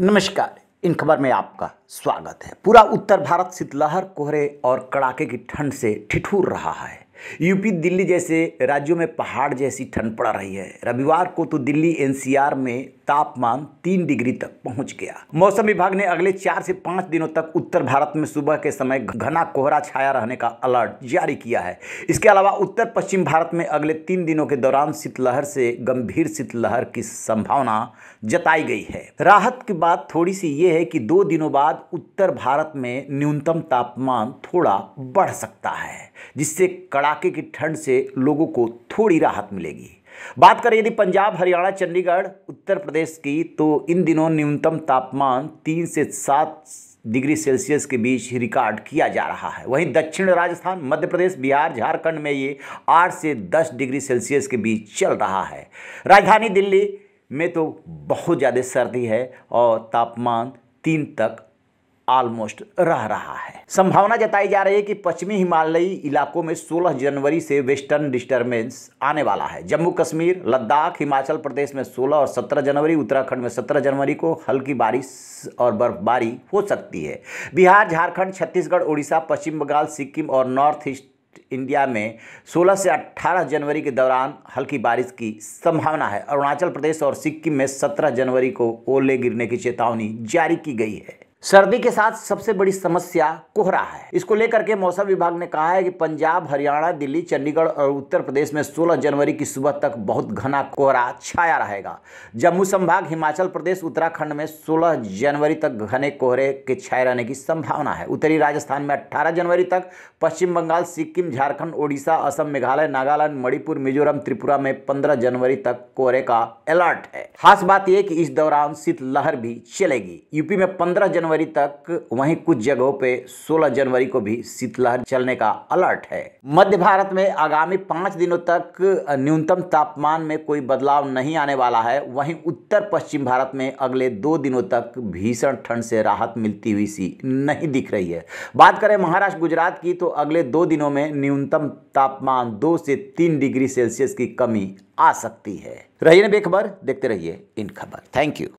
नमस्कार इन खबर में आपका स्वागत है पूरा उत्तर भारत शीतलहर कोहरे और कड़ाके की ठंड से ठिठुर रहा है यूपी दिल्ली जैसे राज्यों में पहाड़ जैसी ठंड पड़ रही है रविवार को तो दिल्ली एनसीआर में तापमान तीन डिग्री तक पहुंच गया मौसम विभाग ने अगले चार से पाँच दिनों तक उत्तर भारत में सुबह के समय घना कोहरा छाया रहने का अलर्ट जारी किया है इसके अलावा उत्तर पश्चिम भारत में अगले तीन दिनों के दौरान शीतलहर से गंभीर शीतलहर की संभावना जताई गई है राहत की बात थोड़ी सी ये है कि दो दिनों बाद उत्तर भारत में न्यूनतम तापमान थोड़ा बढ़ सकता है जिससे कड़ाके की ठंड से लोगों को थोड़ी राहत मिलेगी बात करें यदि पंजाब हरियाणा चंडीगढ़ उत्तर प्रदेश की तो इन दिनों न्यूनतम तापमान तीन से सात डिग्री सेल्सियस के बीच रिकॉर्ड किया जा रहा है वहीं दक्षिण राजस्थान मध्य प्रदेश बिहार झारखंड में ये आठ से दस डिग्री सेल्सियस के बीच चल रहा है राजधानी दिल्ली में तो बहुत ज़्यादा सर्दी है और तापमान तीन तक ऑलमोस्ट रह रहा है संभावना जताई जा रही है कि पश्चिमी हिमालयी इलाकों में 16 जनवरी से वेस्टर्न डिस्टर्बेंस आने वाला है जम्मू कश्मीर लद्दाख हिमाचल प्रदेश में 16 और 17 जनवरी उत्तराखंड में 17 जनवरी को हल्की बारिश और बर्फबारी हो सकती है बिहार झारखंड छत्तीसगढ़ उड़ीसा पश्चिम बंगाल सिक्किम और नॉर्थ ईस्ट इंडिया में 16 से 18 जनवरी के दौरान हल्की बारिश की संभावना है अरुणाचल प्रदेश और सिक्किम में 17 जनवरी को ओले गिरने की चेतावनी जारी की गई है सर्दी के साथ सबसे बड़ी समस्या कोहरा है इसको लेकर के मौसम विभाग ने कहा है कि पंजाब हरियाणा दिल्ली चंडीगढ़ और उत्तर प्रदेश में 16 जनवरी की सुबह तक बहुत घना कोहरा छाया रहेगा जम्मू संभाग हिमाचल प्रदेश उत्तराखंड में 16 जनवरी तक घने कोहरे के छाए रहने की संभावना है उत्तरी राजस्थान में अट्ठारह जनवरी तक पश्चिम बंगाल सिक्किम झारखंड ओडिशा असम मेघालय नागालैंड मणिपुर मिजोरम त्रिपुरा में पंद्रह जनवरी तक कोहरे का अलर्ट है खास बात यह कि इस दौरान शीतलहर भी चलेगी यूपी में पंद्रह जनवरी जनवरी तक वहीं कुछ जगहों पे 16 जनवरी को भी शीतलहर चलने का अलर्ट है मध्य भारत में आगामी पांच दिनों तक न्यूनतम तापमान में कोई बदलाव नहीं आने वाला है वहीं उत्तर पश्चिम भारत में अगले दो दिनों तक भीषण ठंड से राहत मिलती हुई सी नहीं दिख रही है बात करें महाराष्ट्र गुजरात की तो अगले दो दिनों में न्यूनतम तापमान दो से तीन डिग्री सेल्सियस की कमी आ सकती है रहिए बेखबर देखते रहिए इन खबर थैंक यू